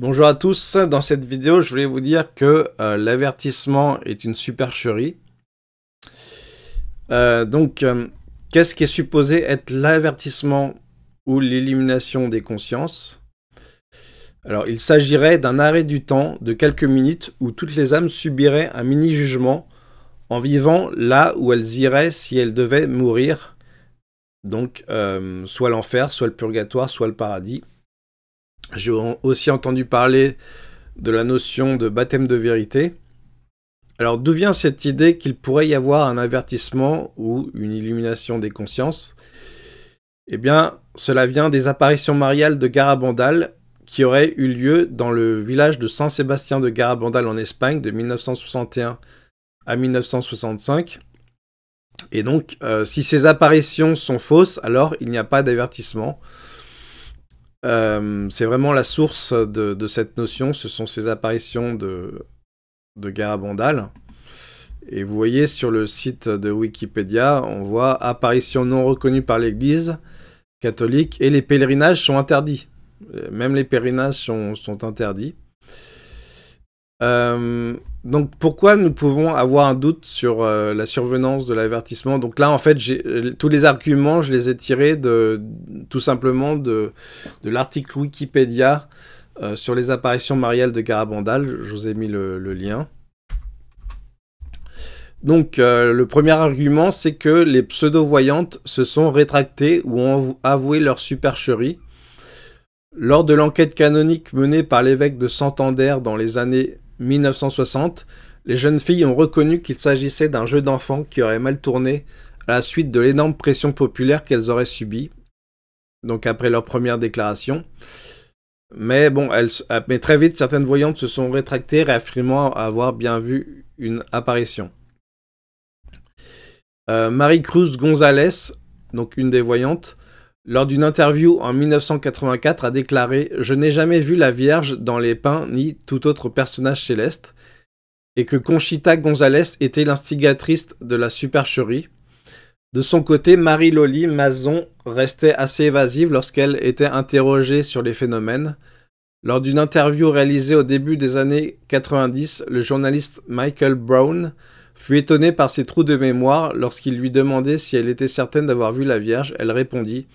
Bonjour à tous, dans cette vidéo je voulais vous dire que euh, l'avertissement est une supercherie. Euh, donc euh, qu'est-ce qui est supposé être l'avertissement ou l'élimination des consciences Alors il s'agirait d'un arrêt du temps de quelques minutes où toutes les âmes subiraient un mini-jugement en vivant là où elles iraient si elles devaient mourir, donc soit l'enfer, soit le purgatoire, soit le paradis. J'ai aussi entendu parler de la notion de baptême de vérité. Alors d'où vient cette idée qu'il pourrait y avoir un avertissement ou une illumination des consciences Eh bien, cela vient des apparitions mariales de Garabandal qui auraient eu lieu dans le village de Saint-Sébastien de Garabandal en Espagne de 1961 à 1965. Et donc, euh, si ces apparitions sont fausses, alors il n'y a pas d'avertissement. Euh, c'est vraiment la source de, cette notion, ce sont ces apparitions de, de Garabandal. Et vous voyez sur le site de Wikipédia, on voit apparitions non reconnues par l'Église catholique et les pèlerinages sont interdits. Euh, même les pèlerinages sont, sont interdits. Euh, donc pourquoi nous pouvons avoir un doute sur euh, la survenance de l'avertissement Donc là, en fait, euh, tous les arguments, je les ai tirés de, tout simplement de, de l'article Wikipédia sur les apparitions mariales de Garabandal. Je vous ai mis le, le lien. Donc le premier argument, c'est que les pseudo-voyantes se sont rétractées ou ont avoué leur supercherie. Lors de l'enquête canonique menée par l'évêque de Santander dans les années 1960, les jeunes filles ont reconnu qu'il s'agissait d'un jeu d'enfant qui aurait mal tourné à la suite de l'énorme pression populaire qu'elles auraient subie, donc après leur première déclaration. Mais bon, ah, mais très vite, certaines voyantes se sont rétractées, réaffirmant avoir bien vu une apparition. Euh, Marie Cruz Gonzalez, donc une des voyantes, lors d'une interview en 1984, a déclaré Je n'ai jamais vu la Vierge dans les pins ni tout autre personnage céleste, et que Conchita González était l'instigatrice de la supercherie. De son côté, Marie-Loli Mazon restait assez évasive lorsqu'elle était interrogée sur les phénomènes. Lors d'une interview réalisée au début des années 90, le journaliste Michael Brown fut étonnée par ses trous de mémoire. Lorsqu'il lui demandait si elle était certaine d'avoir vu la Vierge, elle répondit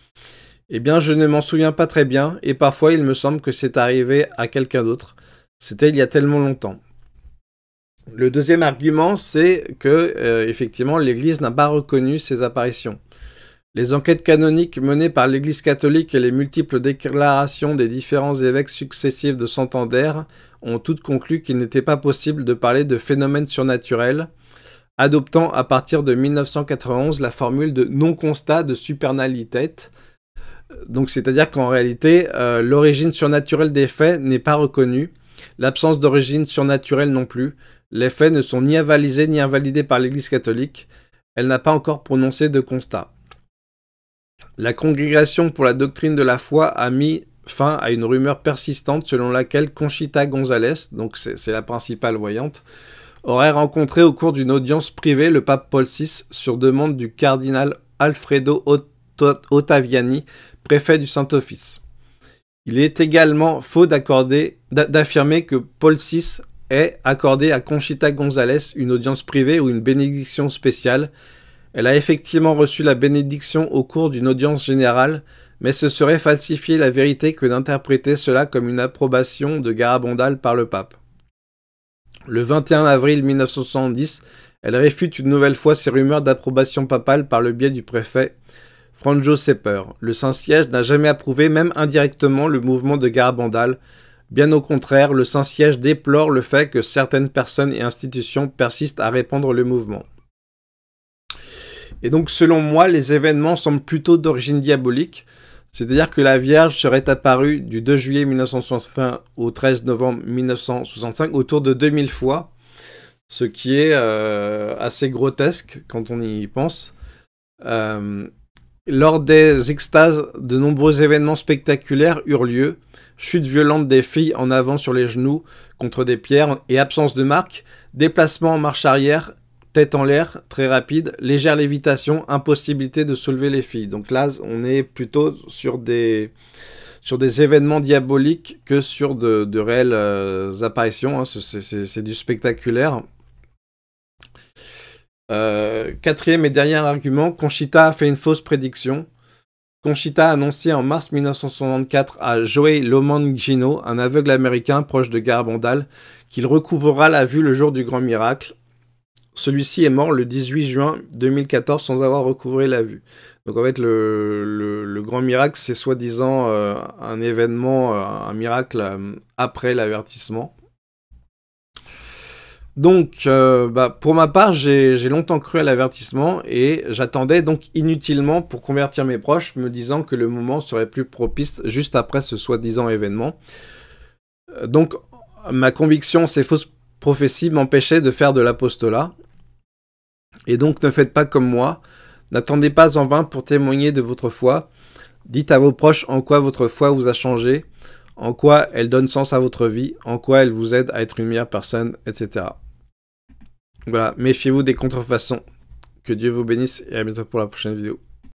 Eh bien, je ne m'en souviens pas très bien, et parfois il me semble que c'est arrivé à quelqu'un d'autre. C'était il y a tellement longtemps. Le deuxième argument, c'est que, euh, effectivement, l'Église n'a pas reconnu ces apparitions. Les enquêtes canoniques menées par l'Église catholique et les multiples déclarations des différents évêques successifs de Santander ont toutes conclu qu'il n'était pas possible de parler de phénomènes surnaturels, adoptant à partir de 1991 la formule de non-constat de supernalité. Donc, c'est-à-dire qu'en réalité, euh, l'origine surnaturelle des faits n'est pas reconnue, l'absence d'origine surnaturelle non plus. Les faits ne sont ni avalisés ni invalidés par l'Église catholique. Elle n'a pas encore prononcé de constat. La Congrégation pour la doctrine de la foi a mis fin à une rumeur persistante selon laquelle Conchita González, donc c'est la principale voyante, aurait rencontré au cours d'une audience privée le pape Paul VI sur demande du cardinal Alfredo Ottaviani, préfet du Saint-Office. Il est également faux d'affirmer que Paul VI ait accordé à Conchita González une audience privée ou une bénédiction spéciale. Elle a effectivement reçu la bénédiction au cours d'une audience générale, mais ce serait falsifier la vérité que d'interpréter cela comme une approbation de Garabandal par le pape. Le 21 avril 1970, elle réfute une nouvelle fois ses rumeurs d'approbation papale par le biais du préfet Franjo Sepper. Le Saint-Siège n'a jamais approuvé, même indirectement, le mouvement de Garabandal. Bien au contraire, le Saint-Siège déplore le fait que certaines personnes et institutions persistent à répandre le mouvement. Et donc, selon moi, les événements semblent plutôt d'origine diabolique. C'est-à-dire que la Vierge serait apparue du 2 juillet 1961 au 13 novembre 1965 autour de 2000 fois, ce qui est euh, assez grotesque quand on y pense. Euh, lors des extases, de nombreux événements spectaculaires eurent lieu. Chute violente des filles en avant sur les genoux contre des pierres et absence de marque, déplacement en marche arrière, tête en l'air, très rapide, légère lévitation, impossibilité de soulever les filles. Donc là, on est plutôt sur des, sur des événements diaboliques que sur de, réelles euh, apparitions. Hein. C'est du spectaculaire. Euh, quatrième et dernier argument, Conchita a fait une fausse prédiction. Conchita a annoncé en mars 1964 à Joey Lomangino, un aveugle américain proche de Garabandal, qu'il recouvrera la vue le jour du grand miracle. Celui-ci est mort le 18 juin 2014 sans avoir recouvré la vue. Donc en fait, le, grand miracle, c'est soi-disant euh, un événement, euh, un miracle euh, après l'avertissement. Donc, bah, pour ma part, j'ai longtemps cru à l'avertissement et j'attendais donc inutilement pour convertir mes proches, me disant que le moment serait plus propice juste après ce soi-disant événement. Donc, ma conviction, ces fausses prophéties m'empêchaient de faire de l'apostolat et donc ne faites pas comme moi, n'attendez pas en vain pour témoigner de votre foi, dites à vos proches en quoi votre foi vous a changé, en quoi elle donne sens à votre vie, en quoi elle vous aide à être une meilleure personne, etc. Voilà, méfiez-vous des contrefaçons. Que Dieu vous bénisse et à bientôt pour la prochaine vidéo.